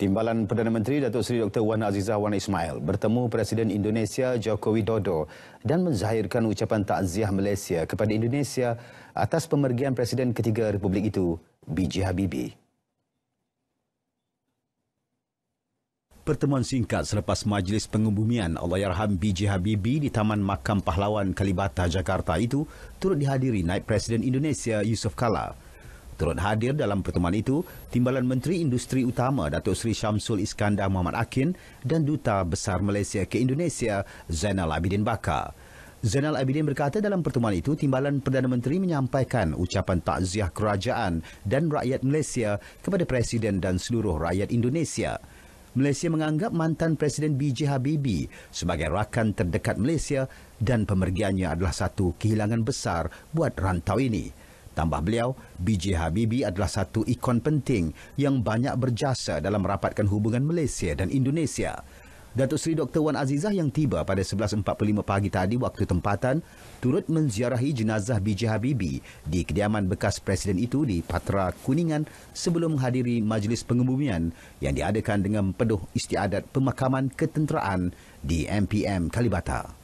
Timbalan Perdana Menteri Datuk Seri Dr. Wan Azizah Wan Ismail bertemu Presiden Indonesia Joko Widodo dan menzahirkan ucapan takziah Malaysia kepada Indonesia atas pemergian Presiden ketiga Republik itu, B.J. Habibie. Pertemuan singkat selepas majlis pengumuman Allahyarham B.J. Habibie di Taman Makam Pahlawan Kalibata, Jakarta itu turut dihadiri Naib Presiden Indonesia Yusuf Kala. Kala. Turut hadir dalam pertemuan itu, Timbalan Menteri Industri Utama Datuk Seri Syamsul Iskandar Muhammad Akin dan Duta Besar Malaysia ke Indonesia Zainal Abidin Bakar. Zainal Abidin berkata dalam pertemuan itu, Timbalan Perdana Menteri menyampaikan ucapan takziah kerajaan dan rakyat Malaysia kepada Presiden dan seluruh rakyat Indonesia. Malaysia menganggap mantan Presiden B.J. Habibie sebagai rakan terdekat Malaysia dan pemergiannya adalah satu kehilangan besar buat rantau ini. Tambah beliau, B.J. Habibie adalah satu ikon penting yang banyak berjasa dalam merapatkan hubungan Malaysia dan Indonesia. Datuk Seri Dr. Wan Azizah yang tiba pada 11.45 pagi tadi waktu tempatan turut menziarahi jenazah B.J. Habibie di kediaman bekas Presiden itu di Patra Kuningan sebelum menghadiri majlis pengumuman yang diadakan dengan peduh istiadat pemakaman ketenteraan di MPM Kalibata.